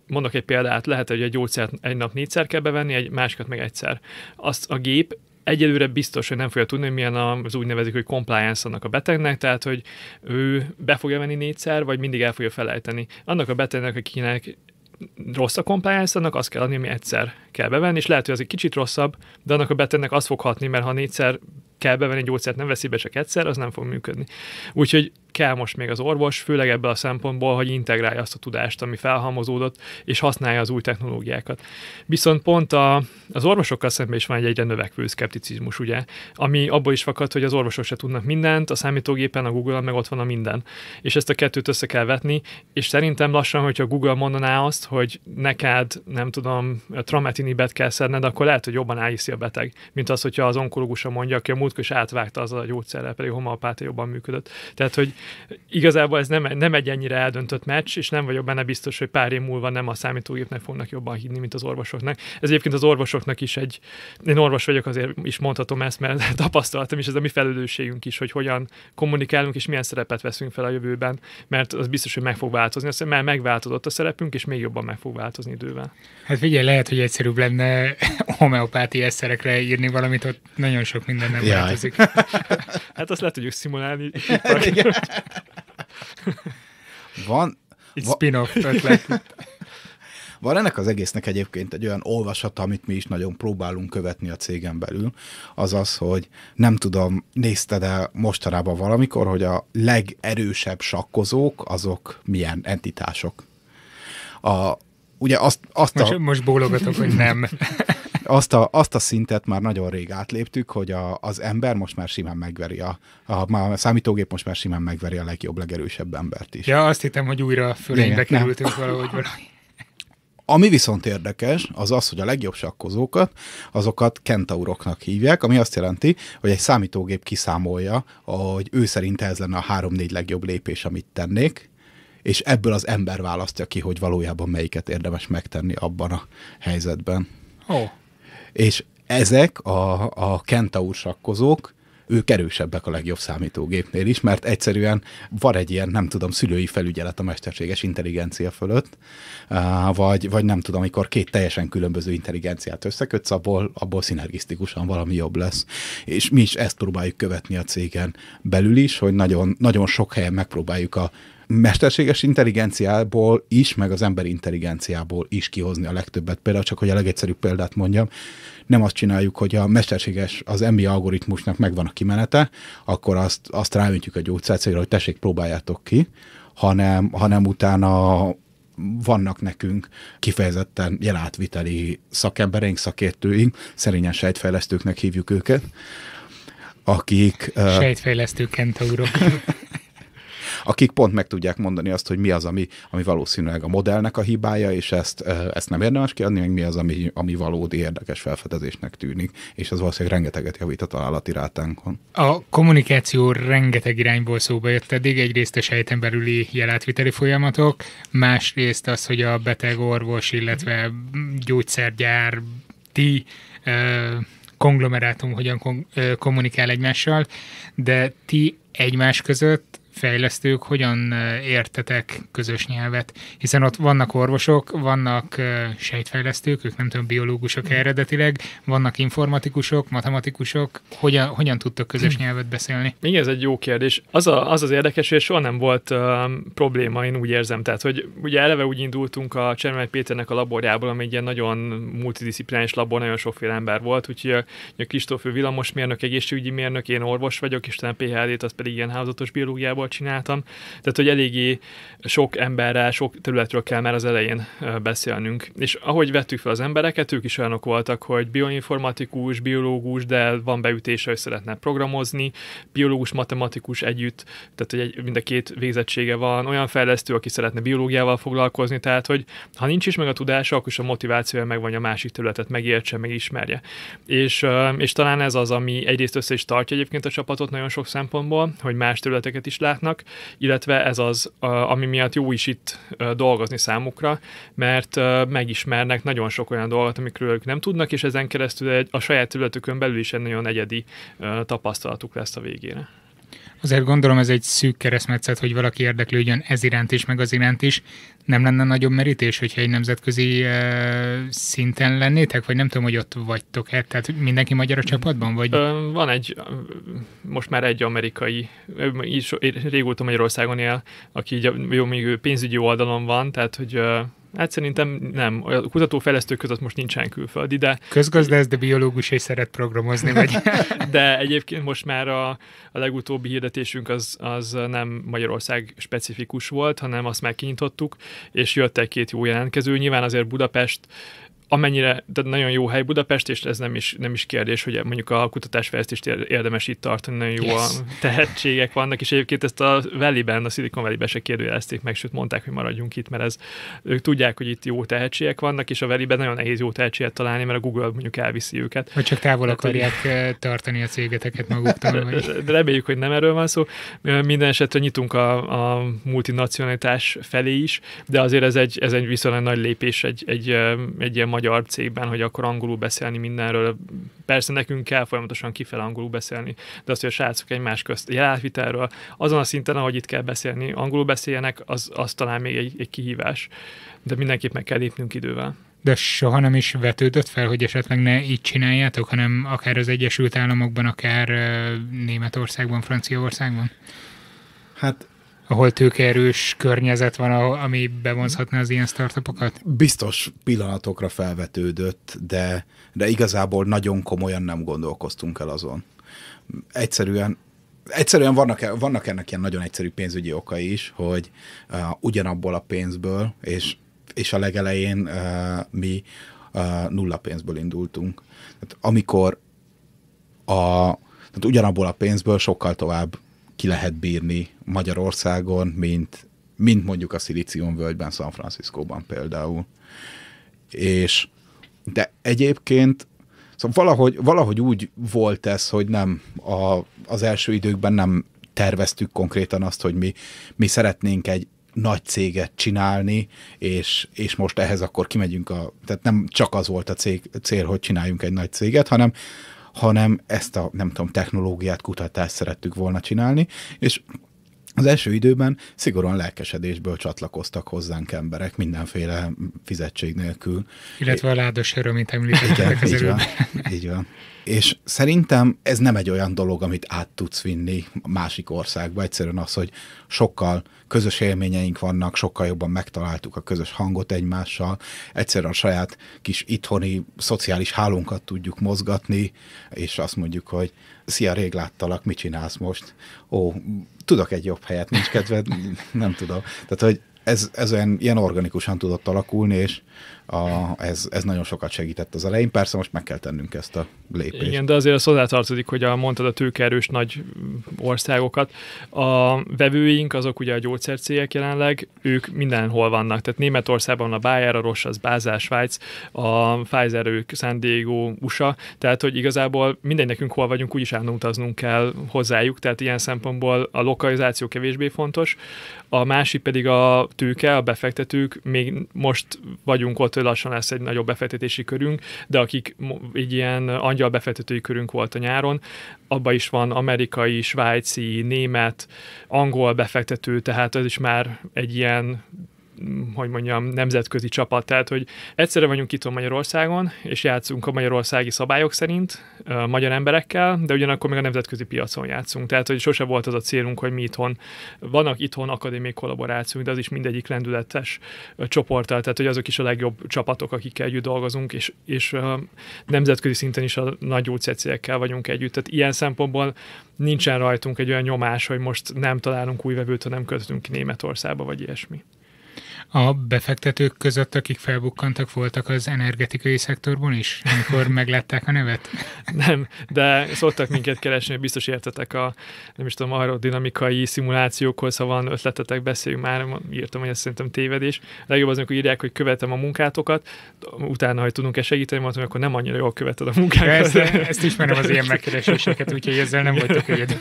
mondok egy példát, lehet, hogy egy gyógyszert egy nap négyszer kell bevenni, egy másikat meg egyszer. Azt a gép egyelőre biztos, hogy nem fogja tudni, hogy milyen az úgy nevezik, hogy compliance annak a betegnek, tehát hogy ő be fogja venni négyszer, vagy mindig el fogja felejteni. Annak a betegnek, akinek rossz a compliance, annak azt kell adni, ami egyszer kell bevenni, és lehet, hogy az egy kicsit rosszabb, de annak a betegnek az fog hatni, mert ha négyszer kell bevenni egy gyógyszert, nem veszi be csak egyszer, az nem fog működni. Úgyhogy kell most még az orvos, főleg ebből a szempontból, hogy integrálja azt a tudást, ami felhalmozódott, és használja az új technológiákat. Viszont pont a, az orvosokkal szemben is van egy egyre növekvő szkepticizmus, ugye, ami abból is fakad, hogy az orvosok se tudnak mindent, a számítógépen, a google meg ott van a minden. És ezt a kettőt össze kell vetni, és szerintem lassan, hogyha Google mondaná azt, hogy neked, nem tudom, trametinibet kell szedned, akkor lehet, hogy jobban állíszi a beteg, mint az, hogyha az onkológusa mondja, aki a múltkor is átvágta az a gyógyszerrel, pedig homeopátia jobban működött. Tehát, hogy igazából ez nem, nem egy ennyire eldöntött meccs, és nem vagyok benne biztos, hogy pár év múlva nem a számítógépnek fognak jobban hinni, mint az orvosoknak. Ez egyébként az orvosoknak is egy, én orvos vagyok, azért is mondhatom ezt, mert tapasztaltam, és ez a mi felelősségünk is, hogy hogyan kommunikálunk, és milyen szerepet veszünk fel a jövőben, mert az biztos, hogy meg fog változni. Aztán mert megváltozott a szerepünk, és még jobban meg fog változni idővel. Hát figyelj, lehet, hogy egyszerűbb lenne homeopáti eszerekre írni valamit, ott nagyon sok minden nem változik. hát azt le tudjuk szimulálni. Van... Itt va- spin-off ötlet. Van ennek az egésznek egyébként egy olyan olvasata, amit mi is nagyon próbálunk követni a cégen belül, az az, hogy nem tudom, nézted-e mostanában valamikor, hogy a legerősebb sakkozók azok milyen entitások. A, ugye azt, azt most, a... most bólogatok, hogy nem. azt a, azt a szintet már nagyon rég átléptük, hogy a, az ember most már simán megveri a, a, a számítógép most már simán megveri a legjobb, legerősebb embert is. Ja, azt hittem, hogy újra fölénybe kerültünk nem. valahogy valami. Ami viszont érdekes, az az, hogy a legjobb sakkozókat, azokat kentauroknak hívják, ami azt jelenti, hogy egy számítógép kiszámolja, hogy ő szerint ez lenne a három-négy legjobb lépés, amit tennék, és ebből az ember választja ki, hogy valójában melyiket érdemes megtenni abban a helyzetben. Ó. Oh. És ezek a, a kentaur sakkozók, ők erősebbek a legjobb számítógépnél is, mert egyszerűen van egy ilyen, nem tudom, szülői felügyelet a mesterséges intelligencia fölött, vagy, vagy nem tudom, amikor két teljesen különböző intelligenciát összekötsz, abból, abból szinergisztikusan valami jobb lesz. És mi is ezt próbáljuk követni a cégen belül is, hogy nagyon, nagyon sok helyen megpróbáljuk a mesterséges intelligenciából is, meg az emberi intelligenciából is kihozni a legtöbbet. Például csak, hogy a legegyszerűbb példát mondjam, nem azt csináljuk, hogy a mesterséges, az MBA algoritmusnak megvan a kimenete, akkor azt, azt ráöntjük a gyógyszercégre, hogy tessék, próbáljátok ki, hanem, hanem utána vannak nekünk kifejezetten jelátviteli szakembereink, szakértőink, szerényen sejtfejlesztőknek hívjuk őket, akik... Sejtfejlesztő kentaurok. akik pont meg tudják mondani azt, hogy mi az, ami, ami valószínűleg a modellnek a hibája, és ezt, ezt nem érdemes kiadni, meg mi az, ami, ami valódi érdekes felfedezésnek tűnik, és az valószínűleg rengeteget javít a találati rátánkon. A kommunikáció rengeteg irányból szóba jött eddig, egyrészt a sejten belüli jelátviteli folyamatok, másrészt az, hogy a beteg orvos, illetve gyógyszergyár ti konglomerátum hogyan kon- kommunikál egymással, de ti egymás között fejlesztők hogyan értetek közös nyelvet, hiszen ott vannak orvosok, vannak sejtfejlesztők, ők nem tudom, biológusok mm. eredetileg, vannak informatikusok, matematikusok, hogyan, hogyan tudtok közös mm. nyelvet beszélni? Igen, ez egy jó kérdés. Az a, az, az érdekes, hogy soha nem volt uh, probléma, én úgy érzem. Tehát, hogy ugye eleve úgy indultunk a Csermely Péternek a laborjából, ami egy ilyen nagyon multidisziplinális labor, nagyon sokféle ember volt, úgyhogy a, a Kristóf villamosmérnök, egészségügyi mérnök, én orvos vagyok, és talán PHD-t, az pedig ilyen házatos biológiából anyagból csináltam. Tehát, hogy eléggé sok emberrel, sok területről kell már az elején beszélnünk. És ahogy vettük fel az embereket, ők is olyanok voltak, hogy bioinformatikus, biológus, de van beütése, hogy szeretne programozni, biológus, matematikus együtt, tehát hogy egy, mind a két végzettsége van, olyan fejlesztő, aki szeretne biológiával foglalkozni, tehát hogy ha nincs is meg a tudása, akkor is a motivációja megvan a másik területet megértse, megismerje. És, és talán ez az, ami egyrészt össze is tartja egyébként a csapatot nagyon sok szempontból, hogy más területeket is lát, iskoláknak, illetve ez az, ami miatt jó is itt dolgozni számukra, mert megismernek nagyon sok olyan dolgot, amikről ők nem tudnak, és ezen keresztül a saját területükön belül is egy nagyon egyedi tapasztalatuk lesz a végére. Azért gondolom ez egy szűk keresztmetszet, hogy valaki érdeklődjön ez iránt is, meg az iránt is. Nem lenne nagyobb merítés, hogyha egy nemzetközi e, szinten lennétek? Vagy nem tudom, hogy ott vagytok-e? Tehát mindenki magyar a csapatban? Vagy? Van egy, most már egy amerikai, régóta Magyarországon él, aki jó, még pénzügyi oldalon van, tehát hogy Hát szerintem nem. A kutatófejlesztők között most nincsen külföldi, de... Közgazdász, de biológus és szeret programozni vagy. de egyébként most már a, a legutóbbi hirdetésünk az, az nem Magyarország specifikus volt, hanem azt már kinyitottuk, és jött egy két jó jelentkező. Nyilván azért Budapest amennyire, tehát nagyon jó hely Budapest, és ez nem is, nem is kérdés, hogy mondjuk a kutatásfejlesztést érdemes itt tartani, nagyon jó yes. a tehetségek vannak, és egyébként ezt a Valley-ben, a Silicon Valley-ben se kérdőjelezték meg, sőt mondták, hogy maradjunk itt, mert ez, ők tudják, hogy itt jó tehetségek vannak, és a Valley-ben nagyon nehéz jó tehetséget találni, mert a Google mondjuk elviszi őket. Hogy csak távol hát, akarják hogy... Eh, tartani a cégeteket maguktól. Vagy... De reméljük, hogy nem erről van szó. Minden esetre nyitunk a, a multinacionalitás felé is, de azért ez egy, ez egy viszonylag nagy lépés egy, egy, egy, egy ilyen magyar cégben, hogy akkor angolul beszélni mindenről. Persze nekünk kell folyamatosan kifel angolul beszélni, de az, hogy a srácok egymás közt jelátvitelről, azon a szinten, ahogy itt kell beszélni, angolul beszéljenek, az, az talán még egy, egy kihívás. De mindenképp meg kell lépnünk idővel de soha nem is vetődött fel, hogy esetleg ne így csináljátok, hanem akár az Egyesült Államokban, akár Németországban, Franciaországban? Hát ahol tőkeerős környezet van, ami bevonzhatná az ilyen startupokat? Biztos pillanatokra felvetődött, de, de igazából nagyon komolyan nem gondolkoztunk el azon. Egyszerűen Egyszerűen vannak, e- vannak ennek ilyen nagyon egyszerű pénzügyi okai is, hogy uh, ugyanabból a pénzből, és, és a legelején uh, mi uh, nulla pénzből indultunk. Tehát amikor a, tehát ugyanabból a pénzből sokkal tovább ki lehet bírni Magyarországon, mint, mint mondjuk a Szilíciumvölgyben, San Franciscóban például. És de egyébként Szóval valahogy, valahogy úgy volt ez, hogy nem a, az első időkben nem terveztük konkrétan azt, hogy mi, mi szeretnénk egy nagy céget csinálni, és, és most ehhez akkor kimegyünk a... Tehát nem csak az volt a cég, cél, hogy csináljunk egy nagy céget, hanem hanem ezt a, nem tudom, technológiát, kutatást szerettük volna csinálni, és az első időben szigorúan lelkesedésből csatlakoztak hozzánk emberek, mindenféle fizetség nélkül. Illetve a ládos öröm, mint említettek az így van, így van. És szerintem ez nem egy olyan dolog, amit át tudsz vinni másik országba. Egyszerűen az, hogy sokkal közös élményeink vannak, sokkal jobban megtaláltuk a közös hangot egymással, egyszerűen a saját kis itthoni szociális hálónkat tudjuk mozgatni, és azt mondjuk, hogy Szia, rég láttalak, mit csinálsz most? Ó, tudok egy jobb helyet, nincs kedved? Nem tudom. Tehát, hogy ez, ez olyan, ilyen organikusan tudott alakulni, és a, ez, ez nagyon sokat segített az elején. Persze most meg kell tennünk ezt a lépést. Igen, de azért az hozzátartozik, hogy a, mondtad a tőkerős nagy országokat. A vevőink, azok ugye a gyógyszercégek jelenleg, ők mindenhol vannak. Tehát Németországban a Bayer, a Roche, az Bázár, Svájc, a Pfizer, ők San Diego, USA. Tehát, hogy igazából mindegy nekünk hol vagyunk, úgyis utaznunk kell hozzájuk. Tehát ilyen szempontból a lokalizáció kevésbé fontos. A másik pedig a tőke, a befektetők, még most vagyunk ott hogy lassan lesz egy nagyobb befektetési körünk, de akik egy ilyen angyal befektetői körünk volt a nyáron, abba is van amerikai, svájci, német, angol befektető, tehát ez is már egy ilyen hogy mondjam, nemzetközi csapat. Tehát, hogy egyszerre vagyunk itt Magyarországon, és játszunk a magyarországi szabályok szerint magyar emberekkel, de ugyanakkor még a nemzetközi piacon játszunk. Tehát, hogy sose volt az a célunk, hogy mi itthon, vannak itthon akadémiai kollaborációk, de az is mindegyik lendületes csoporttal, tehát, hogy azok is a legjobb csapatok, akikkel együtt dolgozunk, és, és nemzetközi szinten is a nagy gyógyszercégekkel vagyunk együtt. Tehát ilyen szempontból nincsen rajtunk egy olyan nyomás, hogy most nem találunk új vevőt, ha nem ki Németországba, vagy ilyesmi a befektetők között, akik felbukkantak, voltak az energetikai szektorban is, amikor meglátták a nevet? Nem, de szoktak minket keresni, biztos értetek a, nem is tudom, aerodinamikai szimulációkhoz, ha van ötletetek, beszéljünk már, írtam, hogy ez szerintem tévedés. A legjobb az, amikor írják, hogy követem a munkátokat, utána, hogy tudunk-e segíteni, mondtam, akkor nem annyira jól követed a munkákat. Ezt, ezt ismerem az ilyen megkereséseket, úgyhogy ezzel nem vagytok egyedül.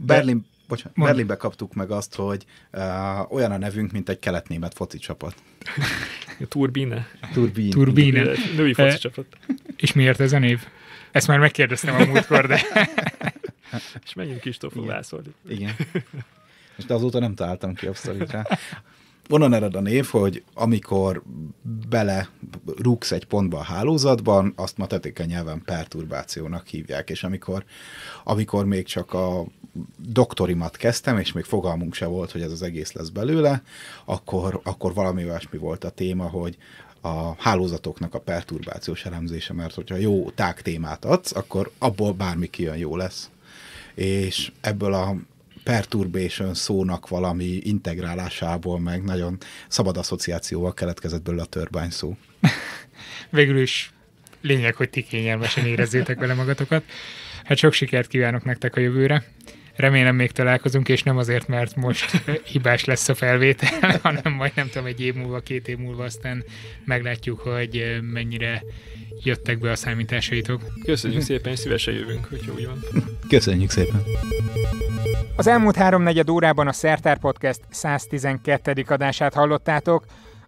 Berlin bocsánat, Mondj. Berlinbe kaptuk meg azt, hogy uh, olyan a nevünk, mint egy kelet-német foci csapat. Turbine. Turbine. Turbine. Női e, foci csapat. És miért ez a név? Ezt már megkérdeztem a múltkor, de... És menjünk Kristófon vászolni. Igen. És de azóta nem találtam ki abszolút rá. Onnan ered a név, hogy amikor bele rúgsz egy pontba a hálózatban, azt ma tetéken nyelven perturbációnak hívják, és amikor, amikor még csak a doktorimat kezdtem, és még fogalmunk se volt, hogy ez az egész lesz belőle, akkor, akkor valami olyasmi volt a téma, hogy a hálózatoknak a perturbációs elemzése, mert hogyha jó tág témát adsz, akkor abból bármi kijön jó lesz. És ebből a perturbation szónak valami integrálásából, meg nagyon szabad asszociációval keletkezett belőle a törbány szó. Végül is lényeg, hogy ti kényelmesen érezzétek vele magatokat. Hát sok sikert kívánok nektek a jövőre. Remélem még találkozunk, és nem azért, mert most hibás lesz a felvétel, hanem majd nem tudom, egy év múlva, két év múlva aztán meglátjuk, hogy mennyire jöttek be a számításaitok. Köszönjük szépen, szívesen jövünk, hogyha úgy van. Köszönjük szépen. Az elmúlt háromnegyed órában a Szertár Podcast 112. adását hallottátok.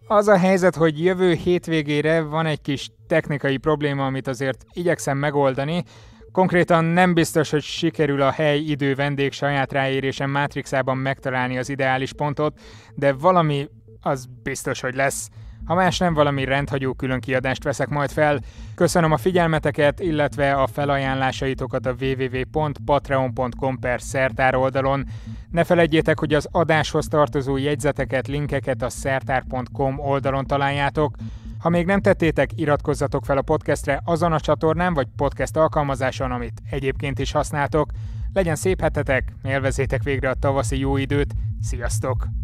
Az a helyzet, hogy jövő hétvégére van egy kis technikai probléma, amit azért igyekszem megoldani, Konkrétan nem biztos, hogy sikerül a hely, idő, vendég saját ráérésen mátrixában megtalálni az ideális pontot, de valami az biztos, hogy lesz. Ha más nem, valami rendhagyó különkiadást veszek majd fel. Köszönöm a figyelmeteket, illetve a felajánlásaitokat a www.patreon.com per szertár oldalon. Ne felejtjétek, hogy az adáshoz tartozó jegyzeteket, linkeket a szertár.com oldalon találjátok. Ha még nem tettétek, iratkozzatok fel a podcastre azon a csatornán vagy podcast alkalmazáson, amit egyébként is használtok. Legyen szép hetetek, élvezétek végre a tavaszi jó időt, sziasztok!